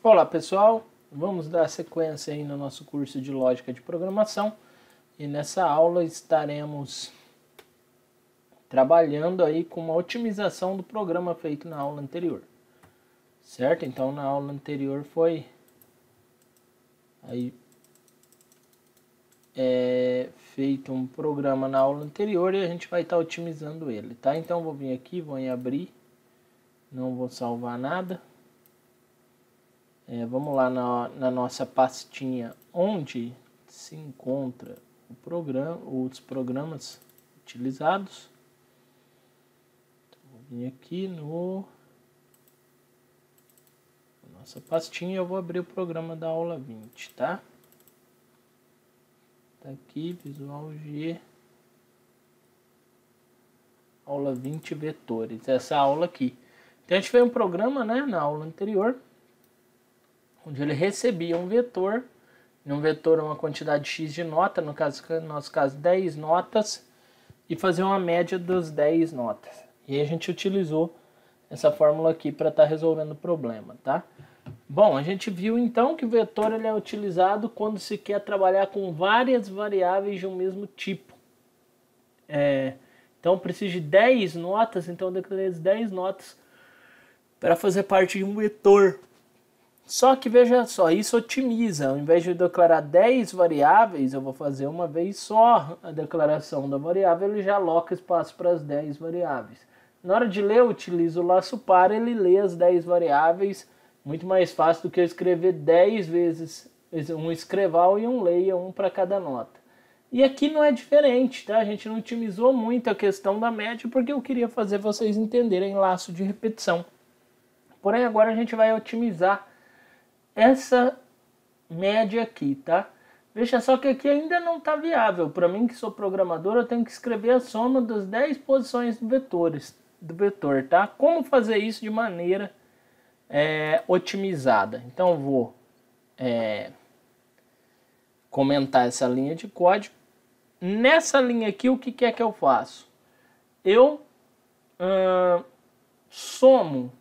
Olá pessoal, vamos dar sequência aí no nosso curso de Lógica de Programação e nessa aula estaremos trabalhando aí com uma otimização do programa feito na aula anterior, certo? Então na aula anterior foi aí é, feito um programa na aula anterior e a gente vai estar tá otimizando ele, tá? Então vou vir aqui, vou em abrir, não vou salvar nada é, vamos lá na, na, nossa pastinha onde se encontra o programa, os programas utilizados. Então, vou vir aqui no nossa pastinha eu vou abrir o programa da aula 20, tá? Tá aqui, Visual G, aula 20 vetores, essa aula aqui. Então a gente fez um programa, né, na aula anterior, onde ele recebia um vetor, num vetor é uma quantidade X de nota, no, caso, no nosso caso 10 notas, e fazer uma média das 10 notas. E aí a gente utilizou essa fórmula aqui para estar tá resolvendo o problema, tá? Bom, a gente viu então que o vetor ele é utilizado quando se quer trabalhar com várias variáveis de um mesmo tipo. É, então precisa de 10 notas, então eu declarei as 10 notas para fazer parte de um vetor. Só que veja só, isso otimiza. Ao invés de eu declarar 10 variáveis, eu vou fazer uma vez só a declaração da variável, ele já aloca espaço para as 10 variáveis. Na hora de ler, eu utilizo o laço para, ele lê as 10 variáveis, muito mais fácil do que eu escrever 10 vezes um escreval e um leia, um para cada nota. E aqui não é diferente, tá? A gente não otimizou muito a questão da média porque eu queria fazer vocês entenderem laço de repetição. Porém, agora a gente vai otimizar essa média aqui, tá? Veja só que aqui ainda não está viável. Para mim, que sou programador, eu tenho que escrever a soma das 10 posições do, vetores, do vetor, tá? Como fazer isso de maneira é, otimizada? Então, vou é, comentar essa linha de código. Nessa linha aqui, o que, que é que eu faço? Eu hum, somo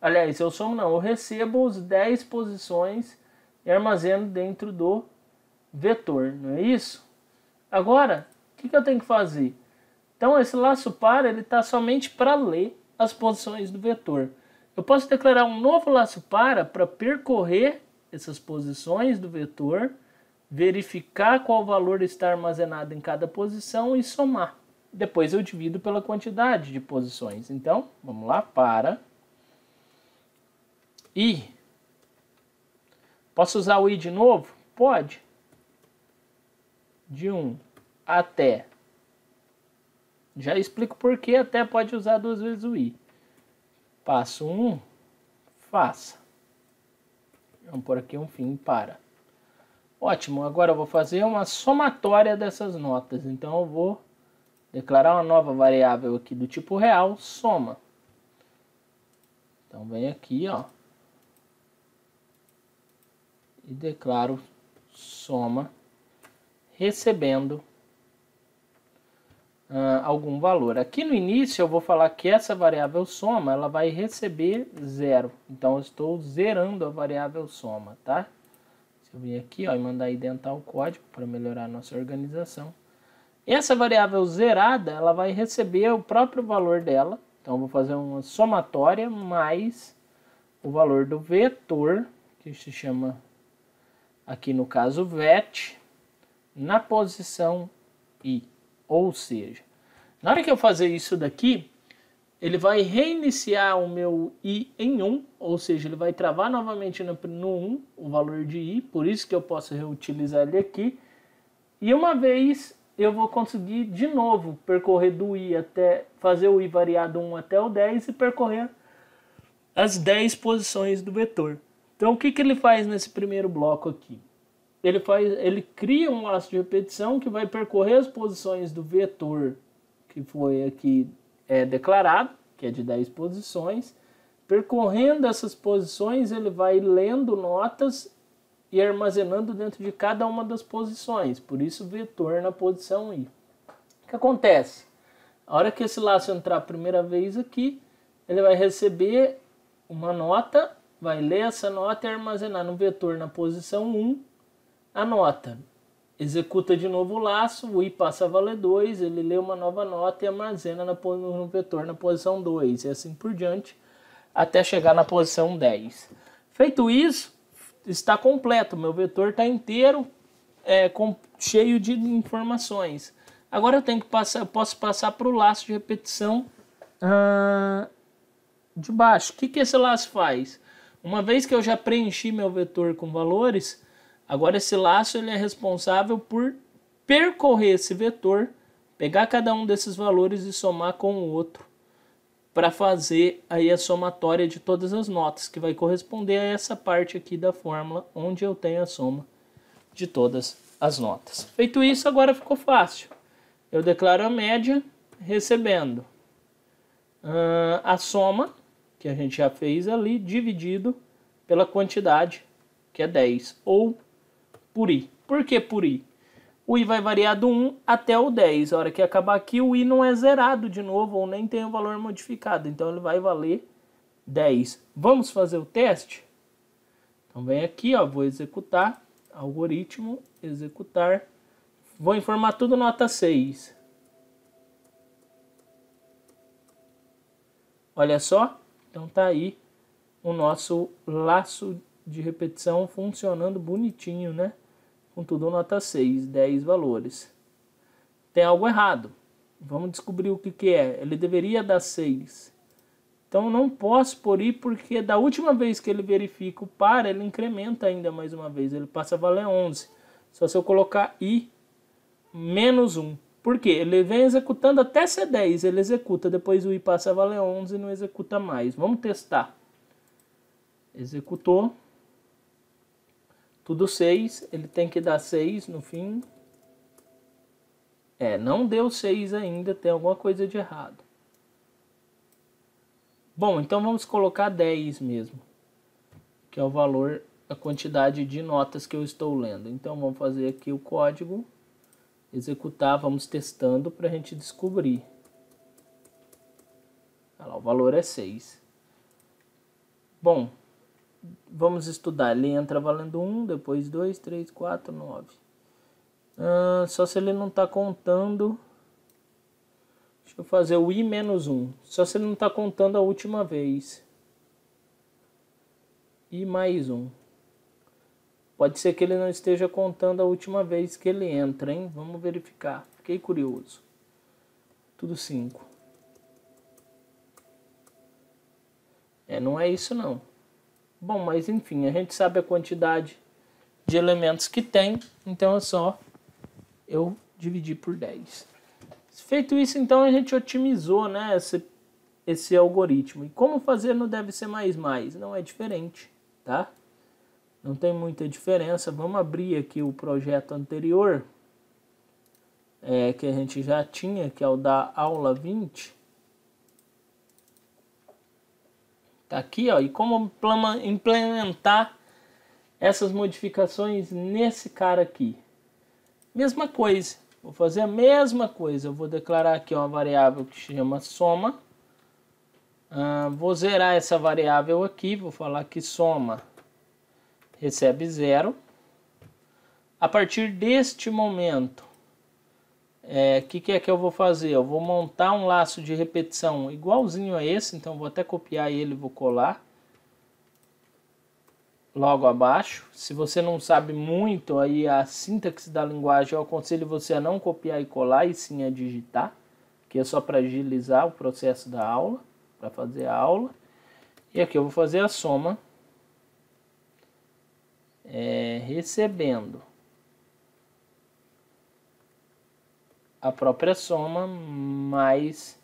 Aliás, eu somo não, eu recebo os 10 posições e armazeno dentro do vetor, não é isso? Agora, o que, que eu tenho que fazer? Então, esse laço para ele está somente para ler as posições do vetor. Eu posso declarar um novo laço para para percorrer essas posições do vetor, verificar qual valor está armazenado em cada posição e somar. Depois eu divido pela quantidade de posições. Então, vamos lá, para i. Posso usar o i de novo? Pode. De 1 um até. Já explico por que até pode usar duas vezes o i. Passo 1, um, faça. Vamos por aqui um fim para. Ótimo, agora eu vou fazer uma somatória dessas notas. Então eu vou declarar uma nova variável aqui do tipo real, soma. Então vem aqui, ó, e declaro soma recebendo ah, algum valor. Aqui no início eu vou falar que essa variável soma ela vai receber zero. Então eu estou zerando a variável soma, tá? Se eu vir aqui ó, e mandar identar o código para melhorar a nossa organização. Essa variável zerada ela vai receber o próprio valor dela. Então eu vou fazer uma somatória mais o valor do vetor, que se chama aqui no caso VET, na posição I. Ou seja, na hora que eu fazer isso daqui, ele vai reiniciar o meu i em 1, ou seja, ele vai travar novamente no, 1 o valor de i, por isso que eu posso reutilizar ele aqui. E uma vez eu vou conseguir de novo percorrer do i até fazer o i variado 1 até o 10 e percorrer as 10 posições do vetor. Então, o que, que ele faz nesse primeiro bloco aqui? Ele, faz, ele cria um laço de repetição que vai percorrer as posições do vetor que foi aqui é, declarado, que é de 10 posições. Percorrendo essas posições, ele vai lendo notas e armazenando dentro de cada uma das posições, por isso vetor na posição i. O que acontece? A hora que esse laço entrar a primeira vez aqui, ele vai receber uma nota vai ler essa nota e armazenar no vetor na posição 1 a nota. Executa de novo o laço, o i passa a valer 2, ele lê uma nova nota e armazena no vetor na posição 2, e assim por diante, até chegar na posição 10. Feito isso, está completo, meu vetor está inteiro, é, com, cheio de informações. Agora eu tenho que passar, posso passar para o laço de repetição ah, de baixo. O que, que esse laço faz? Uma vez que eu já preenchi meu vetor com valores, agora esse laço ele é responsável por percorrer esse vetor, pegar cada um desses valores e somar com o outro para fazer aí a somatória de todas as notas, que vai corresponder a essa parte aqui da fórmula, onde eu tenho a soma de todas as notas. Feito isso, agora ficou fácil. Eu declaro a média recebendo uh, a soma que a gente já fez ali, dividido pela quantidade, que é 10, ou por i. Por que por i? O i vai variar do 1 até o 10. A hora que acabar aqui, o i não é zerado de novo, ou nem tem o valor modificado. Então, ele vai valer 10. Vamos fazer o teste? Então, vem aqui, ó, vou executar, algoritmo, executar. Vou informar tudo nota 6. Olha só, então tá aí o nosso laço de repetição funcionando bonitinho, né? Com tudo nota 6, 10 valores. Tem algo errado. Vamos descobrir o que, que é. Ele deveria dar 6. Então não posso por i porque da última vez que ele verifica o par, ele incrementa ainda mais uma vez. Ele passa a valer 11. Só se eu colocar i menos 1. Por quê? Ele vem executando até C10, ele executa, depois o i passa a valer 11 e não executa mais. Vamos testar. Executou. Tudo 6, ele tem que dar 6 no fim. É, não deu 6 ainda, tem alguma coisa de errado. Bom, então vamos colocar 10 mesmo, que é o valor, a quantidade de notas que eu estou lendo. Então vamos fazer aqui o código executar, vamos testando para a gente descobrir. Lá, o valor é 6. Bom, vamos estudar. Ele entra valendo 1, depois 2, 3, 4, 9. Ah, só se ele não está contando... Deixa eu fazer o i menos 1. Só se ele não está contando a última vez. I mais 1. Pode ser que ele não esteja contando a última vez que ele entra, hein? Vamos verificar. Fiquei curioso. Tudo 5. É, não é isso não. Bom, mas enfim, a gente sabe a quantidade de elementos que tem, então é só eu dividir por 10. Feito isso, então a gente otimizou né, esse, esse algoritmo. E como fazer no deve ser mais mais? Não é diferente, tá? Não tem muita diferença. Vamos abrir aqui o projeto anterior, é, que a gente já tinha, que é o da aula 20. Tá aqui, ó. E como implementar essas modificações nesse cara aqui. Mesma coisa, vou fazer a mesma coisa. Eu vou declarar aqui uma variável que chama soma. Ah, vou zerar essa variável aqui, vou falar que soma recebe zero. A partir deste momento, o é, que, que é que eu vou fazer? Eu vou montar um laço de repetição igualzinho a esse, então vou até copiar ele e vou colar logo abaixo. Se você não sabe muito aí a sintaxe da linguagem, eu aconselho você a não copiar e colar e sim a digitar, que é só para agilizar o processo da aula, para fazer a aula. E aqui eu vou fazer a soma é, recebendo a própria soma mais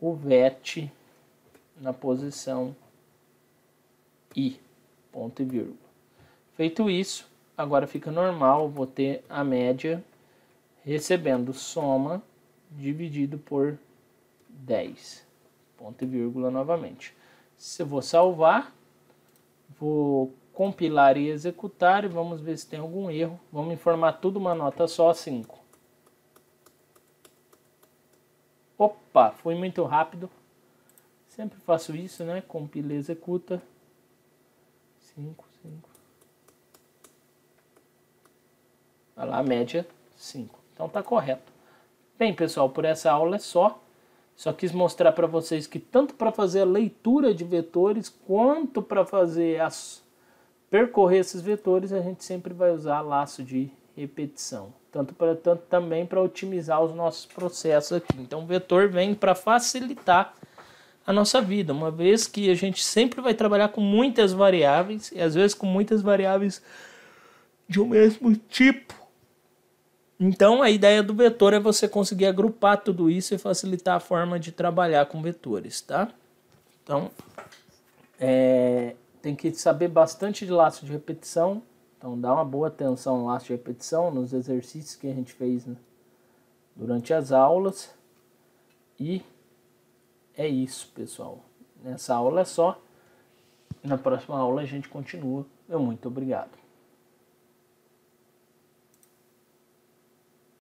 o VET na posição I, ponto e vírgula. Feito isso, agora fica normal, vou ter a média recebendo soma dividido por 10, ponto e vírgula novamente. Se eu vou salvar, vou compilar e executar e vamos ver se tem algum erro. Vamos informar tudo uma nota só, 5. Opa, foi muito rápido. Sempre faço isso, né? Compila e executa. 5, 5. Olha lá, a média 5. Então tá correto. Bem, pessoal, por essa aula é só. Só quis mostrar para vocês que tanto para fazer a leitura de vetores quanto para fazer as percorrer esses vetores, a gente sempre vai usar laço de repetição, tanto para tanto também para otimizar os nossos processos aqui. Então o vetor vem para facilitar a nossa vida, uma vez que a gente sempre vai trabalhar com muitas variáveis e às vezes com muitas variáveis de um mesmo tipo. Então a ideia do vetor é você conseguir agrupar tudo isso e facilitar a forma de trabalhar com vetores, tá? Então, é, tem que saber bastante de laço de repetição, então dá uma boa atenção no laço de repetição, nos exercícios que a gente fez né, durante as aulas. E é isso, pessoal. Nessa aula é só. Na próxima aula a gente continua. Eu muito obrigado.